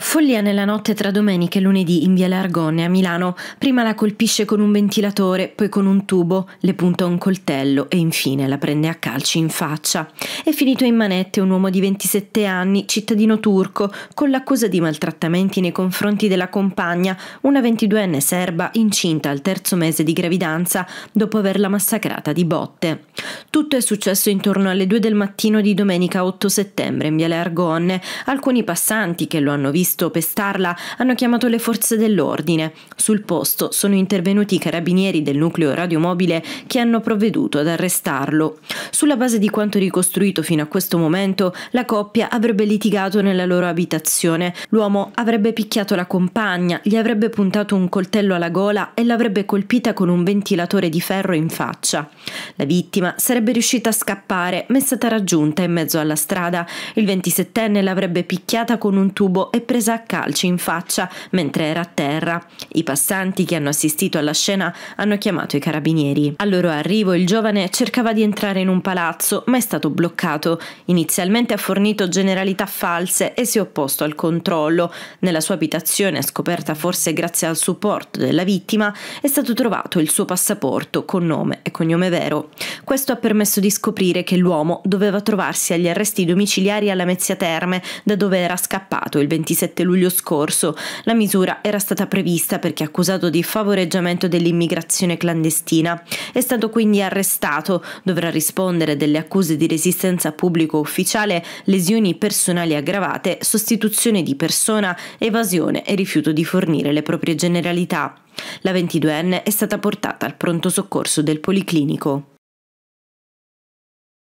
Follia nella notte tra domenica e lunedì in Viale Argonne a Milano. Prima la colpisce con un ventilatore, poi con un tubo, le punta un coltello e infine la prende a calci in faccia. È finito in manette un uomo di 27 anni, cittadino turco, con l'accusa di maltrattamenti nei confronti della compagna, una 22enne serba incinta al terzo mese di gravidanza dopo averla massacrata di botte. Tutto è successo intorno alle 2 del mattino di domenica 8 settembre in Viale Argonne. Alcuni passanti che lo hanno visto visto pestarla hanno chiamato le forze dell'ordine. Sul posto sono intervenuti i carabinieri del nucleo radiomobile che hanno provveduto ad arrestarlo. Sulla base di quanto ricostruito fino a questo momento, la coppia avrebbe litigato nella loro abitazione. L'uomo avrebbe picchiato la compagna, gli avrebbe puntato un coltello alla gola e l'avrebbe colpita con un ventilatore di ferro in faccia. La vittima sarebbe riuscita a scappare, ma è stata raggiunta in mezzo alla strada. Il 27enne l'avrebbe picchiata con un tubo e presa presa a calci in faccia mentre era a terra. I passanti che hanno assistito alla scena hanno chiamato i carabinieri. Al loro arrivo il giovane cercava di entrare in un palazzo ma è stato bloccato. Inizialmente ha fornito generalità false e si è opposto al controllo. Nella sua abitazione, scoperta forse grazie al supporto della vittima, è stato trovato il suo passaporto con nome e cognome vero. Questo ha permesso di scoprire che l'uomo doveva trovarsi agli arresti domiciliari alla Mezzia Terme, da dove era scappato il 27 luglio scorso. La misura era stata prevista perché accusato di favoreggiamento dell'immigrazione clandestina. È stato quindi arrestato, dovrà rispondere delle accuse di resistenza pubblico ufficiale, lesioni personali aggravate, sostituzione di persona, evasione e rifiuto di fornire le proprie generalità. La 22enne è stata portata al pronto soccorso del Policlinico.